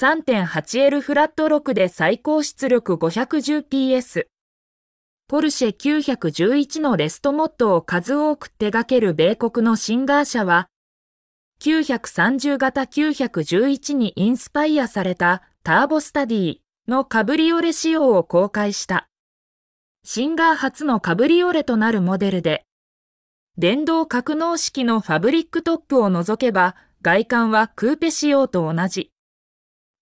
3.8L フラット6で最高出力 510PS。ポルシェ911のレストモッドを数多く手掛ける米国のシンガー社は、930型911にインスパイアされたターボスタディのカブリオレ仕様を公開した。シンガー初のカブリオレとなるモデルで、電動格納式のファブリックトップを除けば、外観はクーペ仕様と同じ。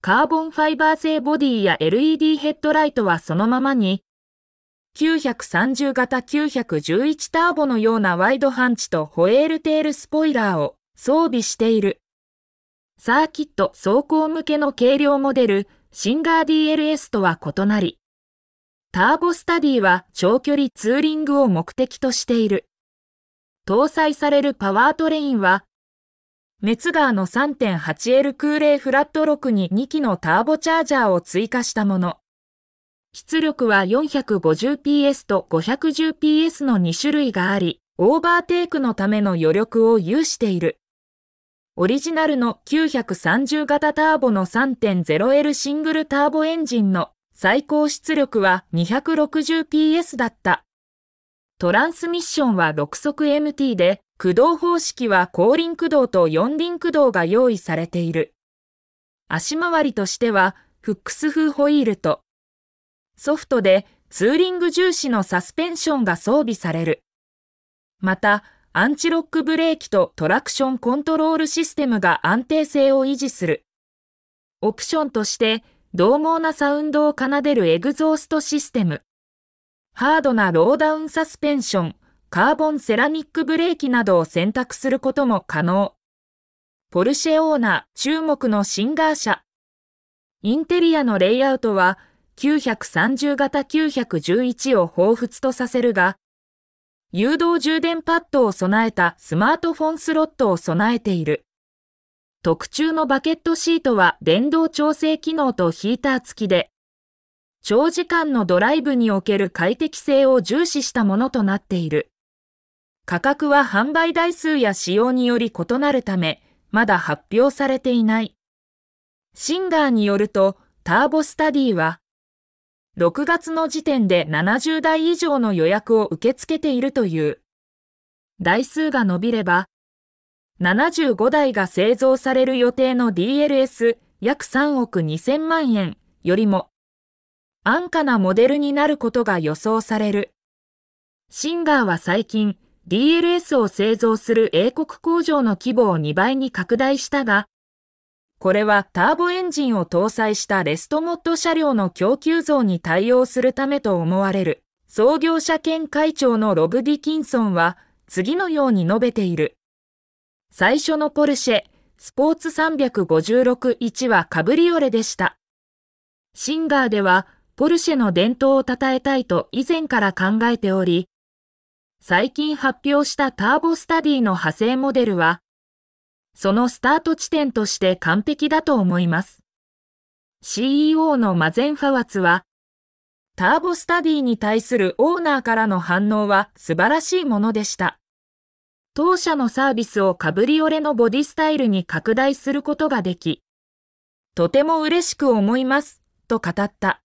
カーボンファイバー製ボディや LED ヘッドライトはそのままに、930型911ターボのようなワイドハンチとホエールテールスポイラーを装備している。サーキット走行向けの軽量モデル、シンガー DLS とは異なり、ターボスタディは長距離ツーリングを目的としている。搭載されるパワートレインは熱ガーの 3.8L 空冷フラット6に2機のターボチャージャーを追加したもの。出力は 450PS と 510PS の2種類があり、オーバーテイクのための余力を有している。オリジナルの930型ターボの 3.0L シングルターボエンジンの最高出力は 260PS だった。トランスミッションは6速 MT で駆動方式は後輪駆動と四輪駆動が用意されている。足回りとしては、フックス風ホイールと、ソフトでツーリング重視のサスペンションが装備される。また、アンチロックブレーキとトラクションコントロールシステムが安定性を維持する。オプションとして、獰猛なサウンドを奏でるエグゾーストシステム。ハードなローダウンサスペンション、カーボンセラミックブレーキなどを選択することも可能。ポルシェオーナー注目のシンガー車。インテリアのレイアウトは930型911を彷彿とさせるが、誘導充電パッドを備えたスマートフォンスロットを備えている。特注のバケットシートは電動調整機能とヒーター付きで、長時間のドライブにおける快適性を重視したものとなっている。価格は販売台数や仕様により異なるため、まだ発表されていない。シンガーによると、ターボスタディは、6月の時点で70台以上の予約を受け付けているという。台数が伸びれば、75台が製造される予定の DLS 約3億2000万円よりも、安価なモデルになることが予想される。シンガーは最近、DLS を製造する英国工場の規模を2倍に拡大したが、これはターボエンジンを搭載したレストモッド車両の供給増に対応するためと思われる創業者兼会長のロブ・ディキンソンは次のように述べている。最初のポルシェ、スポーツ356-1はカブリオレでした。シンガーではポルシェの伝統を称えたいと以前から考えており、最近発表したターボスタディの派生モデルは、そのスタート地点として完璧だと思います。CEO のマゼンファワツは、ターボスタディに対するオーナーからの反応は素晴らしいものでした。当社のサービスをカブリオレのボディスタイルに拡大することができ、とても嬉しく思います、と語った。